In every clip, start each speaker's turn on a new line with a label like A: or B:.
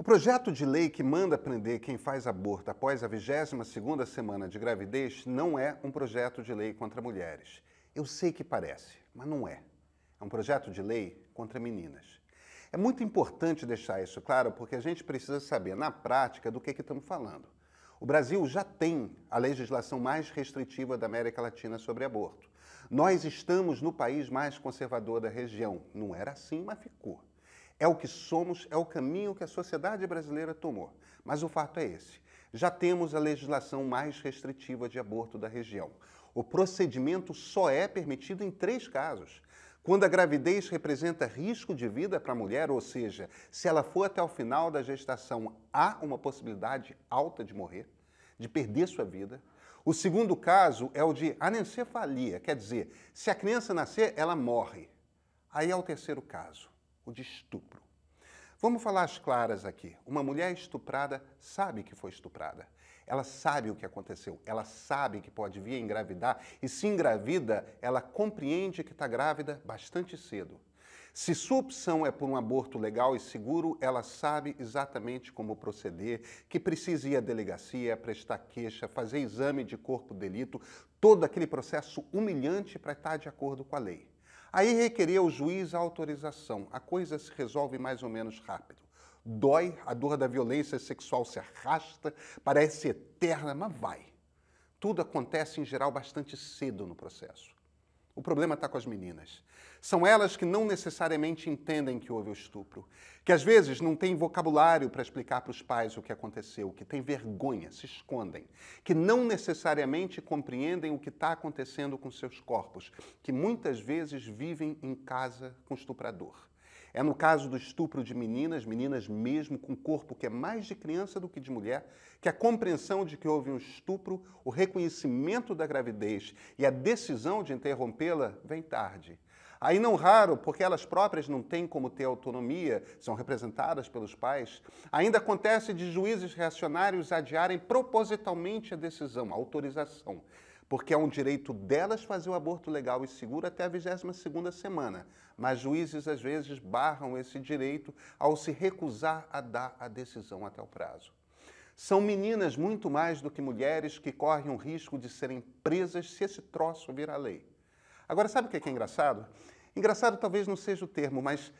A: O projeto de lei que manda prender quem faz aborto após a 22ª semana de gravidez não é um projeto de lei contra mulheres. Eu sei que parece, mas não é. É um projeto de lei contra meninas. É muito importante deixar isso claro porque a gente precisa saber na prática do que, é que estamos falando. O Brasil já tem a legislação mais restritiva da América Latina sobre aborto. Nós estamos no país mais conservador da região. Não era assim, mas ficou é o que somos, é o caminho que a sociedade brasileira tomou. Mas o fato é esse. Já temos a legislação mais restritiva de aborto da região. O procedimento só é permitido em três casos. Quando a gravidez representa risco de vida para a mulher, ou seja, se ela for até o final da gestação, há uma possibilidade alta de morrer, de perder sua vida. O segundo caso é o de anencefalia, quer dizer, se a criança nascer, ela morre. Aí é o terceiro caso o de estupro. Vamos falar as claras aqui. Uma mulher estuprada sabe que foi estuprada. Ela sabe o que aconteceu. Ela sabe que pode vir a engravidar. E se engravida, ela compreende que está grávida bastante cedo. Se sua opção é por um aborto legal e seguro, ela sabe exatamente como proceder, que precisa ir à delegacia, prestar queixa, fazer exame de corpo de delito, todo aquele processo humilhante para estar de acordo com a lei. Aí requerer ao juiz a autorização. A coisa se resolve mais ou menos rápido. Dói, a dor da violência sexual se arrasta, parece eterna, mas vai. Tudo acontece em geral bastante cedo no processo. O problema está com as meninas. São elas que não necessariamente entendem que houve o estupro, que às vezes não têm vocabulário para explicar para os pais o que aconteceu, que têm vergonha, se escondem, que não necessariamente compreendem o que está acontecendo com seus corpos, que muitas vezes vivem em casa com estuprador. É no caso do estupro de meninas, meninas mesmo com corpo que é mais de criança do que de mulher, que a compreensão de que houve um estupro, o reconhecimento da gravidez e a decisão de interrompê-la vem tarde. Aí não raro, porque elas próprias não têm como ter autonomia, são representadas pelos pais, ainda acontece de juízes reacionários adiarem propositalmente a decisão, a autorização porque é um direito delas fazer o aborto legal e seguro até a 22ª semana. Mas juízes às vezes barram esse direito ao se recusar a dar a decisão até o prazo. São meninas muito mais do que mulheres que correm o risco de serem presas se esse troço virar lei. Agora, sabe o é que é, engraçado? Engraçado talvez não seja o termo, mas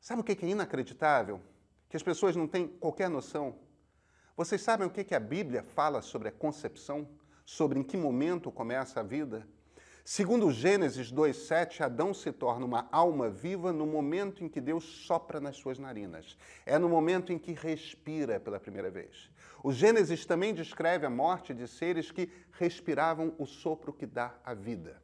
A: sabe o que é, é inacreditável? Que as pessoas não têm qualquer noção. Vocês sabem o que é a Bíblia fala sobre a concepção? sobre em que momento começa a vida? Segundo Gênesis 2:7, Adão se torna uma alma viva no momento em que Deus sopra nas suas narinas. É no momento em que respira pela primeira vez. O Gênesis também descreve a morte de seres que respiravam o sopro que dá a vida.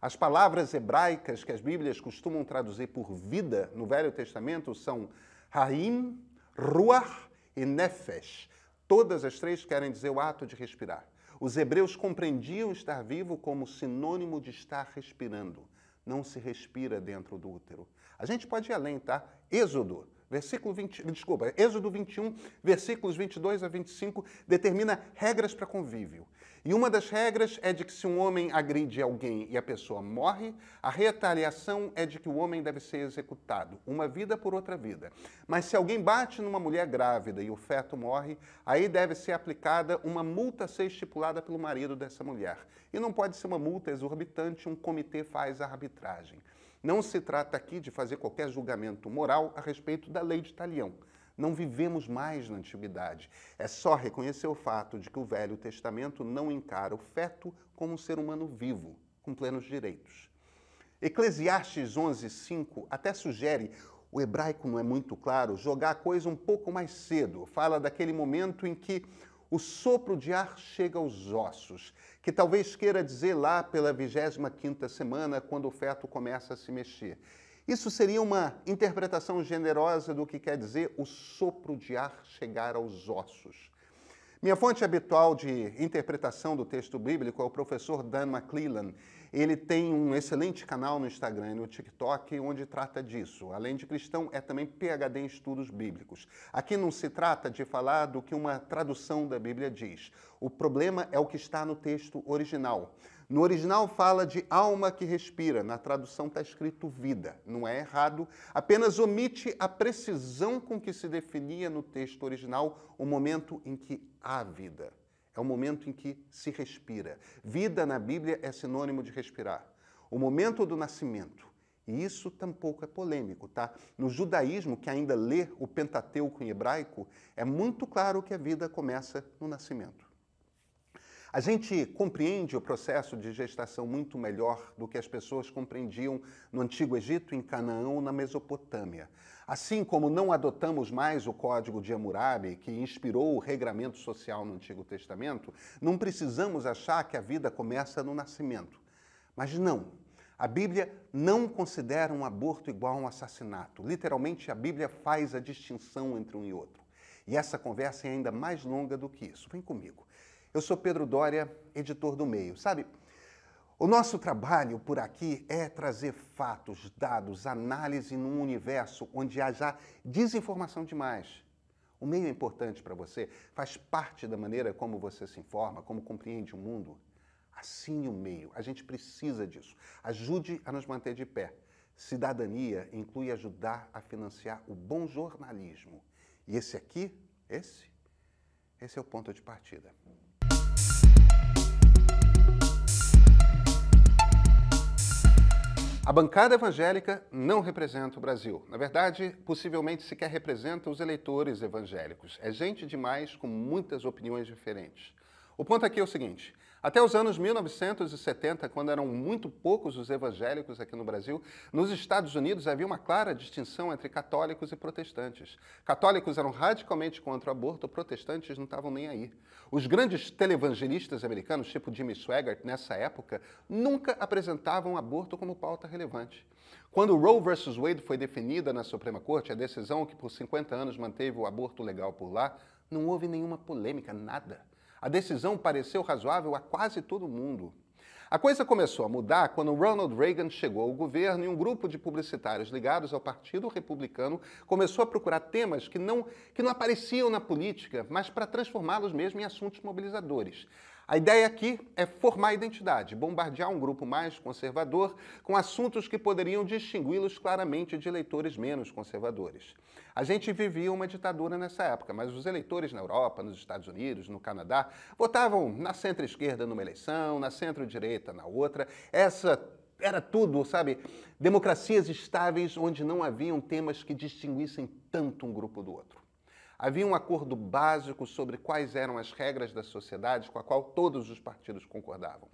A: As palavras hebraicas que as Bíblias costumam traduzir por vida no Velho Testamento são Haim, Ruach e Nefesh. Todas as três querem dizer o ato de respirar. Os hebreus compreendiam estar vivo como sinônimo de estar respirando. Não se respira dentro do útero. A gente pode ir além, tá? Êxodo, versículo 20, desculpa, Êxodo 21, versículos 22 a 25, determina regras para convívio. E uma das regras é de que se um homem agride alguém e a pessoa morre, a retaliação é de que o homem deve ser executado, uma vida por outra vida. Mas se alguém bate numa mulher grávida e o feto morre, aí deve ser aplicada uma multa a ser estipulada pelo marido dessa mulher. E não pode ser uma multa exorbitante, um comitê faz a arbitragem. Não se trata aqui de fazer qualquer julgamento moral a respeito da lei de talião. Não vivemos mais na antiguidade. É só reconhecer o fato de que o Velho Testamento não encara o feto como um ser humano vivo, com plenos direitos. Eclesiastes 11:5 até sugere o hebraico não é muito claro, jogar a coisa um pouco mais cedo. Fala daquele momento em que o sopro de ar chega aos ossos, que talvez queira dizer lá pela 25ª semana, quando o feto começa a se mexer. Isso seria uma interpretação generosa do que quer dizer o sopro de ar chegar aos ossos. Minha fonte habitual de interpretação do texto bíblico é o professor Dan McClellan. Ele tem um excelente canal no Instagram e no TikTok onde trata disso. Além de cristão, é também PhD em estudos bíblicos. Aqui não se trata de falar do que uma tradução da Bíblia diz. O problema é o que está no texto original. No original fala de alma que respira, na tradução está escrito vida, não é errado, apenas omite a precisão com que se definia no texto original o momento em que há vida. É o momento em que se respira. Vida na Bíblia é sinônimo de respirar. O momento do nascimento. E isso tampouco é polêmico, tá? No judaísmo, que ainda lê o Pentateuco em hebraico, é muito claro que a vida começa no nascimento. A gente compreende o processo de gestação muito melhor do que as pessoas compreendiam no Antigo Egito, em Canaã ou na Mesopotâmia. Assim como não adotamos mais o Código de Hammurabi, que inspirou o regramento social no Antigo Testamento, não precisamos achar que a vida começa no nascimento. Mas não, a Bíblia não considera um aborto igual a um assassinato. Literalmente, a Bíblia faz a distinção entre um e outro. E essa conversa é ainda mais longa do que isso. Vem comigo. Eu sou Pedro Dória, editor do Meio. Sabe, o nosso trabalho por aqui é trazer fatos, dados, análise num universo onde há já desinformação demais. O meio é importante para você, faz parte da maneira como você se informa, como compreende o mundo. Assine o meio, a gente precisa disso. Ajude a nos manter de pé. Cidadania inclui ajudar a financiar o bom jornalismo. E esse aqui, esse, esse é o ponto de partida. A bancada evangélica não representa o Brasil. Na verdade, possivelmente sequer representa os eleitores evangélicos. É gente demais com muitas opiniões diferentes. O ponto aqui é o seguinte: até os anos 1970, quando eram muito poucos os evangélicos aqui no Brasil, nos Estados Unidos havia uma clara distinção entre católicos e protestantes. Católicos eram radicalmente contra o aborto, protestantes não estavam nem aí. Os grandes televangelistas americanos, tipo Jimmy Swaggart, nessa época, nunca apresentavam aborto como pauta relevante. Quando Roe vs. Wade foi definida na Suprema Corte, a decisão que por 50 anos manteve o aborto legal por lá, não houve nenhuma polêmica, nada. A decisão pareceu razoável a quase todo mundo. A coisa começou a mudar quando Ronald Reagan chegou ao governo e um grupo de publicitários ligados ao Partido Republicano começou a procurar temas que não, que não apareciam na política, mas para transformá-los mesmo em assuntos mobilizadores. A ideia aqui é formar identidade, bombardear um grupo mais conservador com assuntos que poderiam distingui-los claramente de eleitores menos conservadores. A gente vivia uma ditadura nessa época, mas os eleitores na Europa, nos Estados Unidos, no Canadá, votavam na centro-esquerda numa eleição, na centro-direita na outra. Essa era tudo, sabe? Democracias estáveis onde não haviam temas que distinguissem tanto um grupo do outro. Havia um acordo básico sobre quais eram as regras da sociedade com a qual todos os partidos concordavam.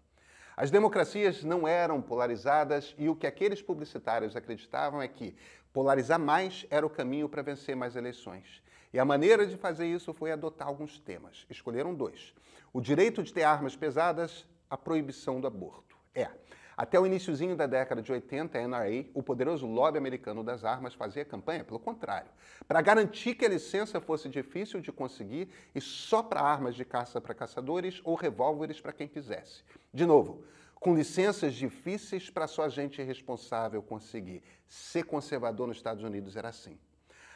A: As democracias não eram polarizadas e o que aqueles publicitários acreditavam é que polarizar mais era o caminho para vencer mais eleições. E a maneira de fazer isso foi adotar alguns temas. Escolheram dois: o direito de ter armas pesadas, a proibição do aborto. É, até o iníciozinho da década de 80, a NRA, o poderoso lobby americano das armas, fazia campanha, pelo contrário, para garantir que a licença fosse difícil de conseguir e só para armas de caça para caçadores ou revólveres para quem quisesse. De novo, com licenças difíceis para só gente responsável conseguir. Ser conservador nos Estados Unidos era assim.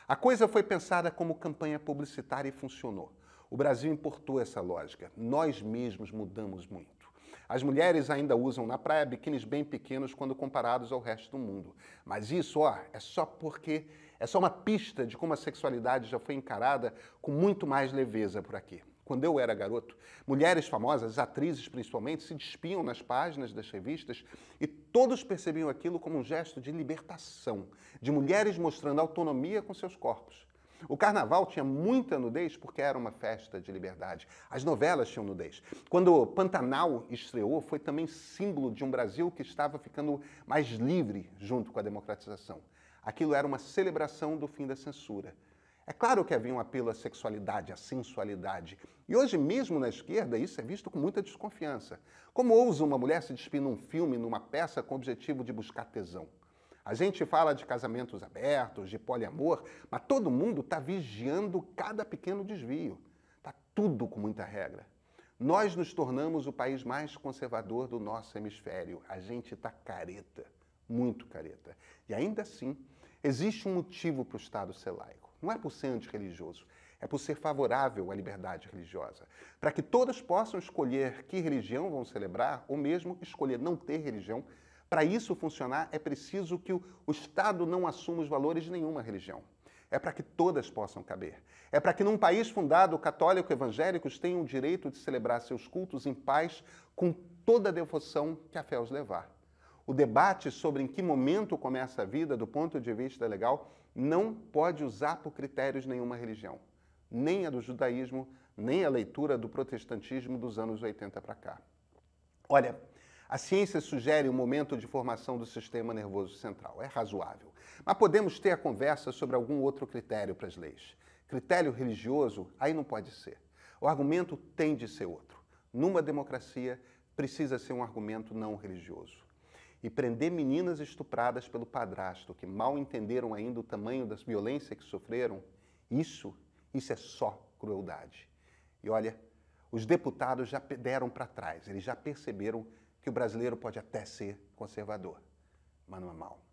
A: A coisa foi pensada como campanha publicitária e funcionou. O Brasil importou essa lógica. Nós mesmos mudamos muito. As mulheres ainda usam na praia biquínis bem pequenos quando comparados ao resto do mundo. Mas isso, ó, é só porque é só uma pista de como a sexualidade já foi encarada com muito mais leveza por aqui. Quando eu era garoto, mulheres famosas, atrizes principalmente, se despiam nas páginas das revistas e todos percebiam aquilo como um gesto de libertação, de mulheres mostrando autonomia com seus corpos. O carnaval tinha muita nudez porque era uma festa de liberdade. As novelas tinham nudez. Quando Pantanal estreou, foi também símbolo de um Brasil que estava ficando mais livre junto com a democratização. Aquilo era uma celebração do fim da censura. É claro que havia um apelo à sexualidade, à sensualidade. E hoje mesmo na esquerda isso é visto com muita desconfiança. Como ousa uma mulher se despir num filme, numa peça, com o objetivo de buscar tesão? A gente fala de casamentos abertos, de poliamor, mas todo mundo está vigiando cada pequeno desvio. Está tudo com muita regra. Nós nos tornamos o país mais conservador do nosso hemisfério. A gente está careta, muito careta. E ainda assim, existe um motivo para o Estado ser laico. Não é por ser antirreligioso, é por ser favorável à liberdade religiosa, para que todas possam escolher que religião vão celebrar ou mesmo escolher não ter religião para isso funcionar, é preciso que o, Estado não assuma os valores de nenhuma religião. É para que todas possam caber. É para que num país fundado católico evangélicos tenham o direito de celebrar seus cultos em paz com toda a devoção que a fé os levar. O debate sobre em que momento começa a vida do ponto de vista legal não pode usar por critérios nenhuma religião, nem a do judaísmo, nem a leitura do protestantismo dos anos 80 para cá. Olha, a ciência sugere um momento de formação do sistema nervoso central, é razoável. Mas podemos ter a conversa sobre algum outro critério para as leis. Critério religioso, aí não pode ser. O argumento tem de ser outro. Numa democracia, precisa ser um argumento não religioso. E prender meninas estupradas pelo padrasto, que mal entenderam ainda o tamanho da violência que sofreram, isso, isso é só crueldade. E olha, os deputados já deram para trás, eles já perceberam que o brasileiro pode até ser conservador, mas não é mal.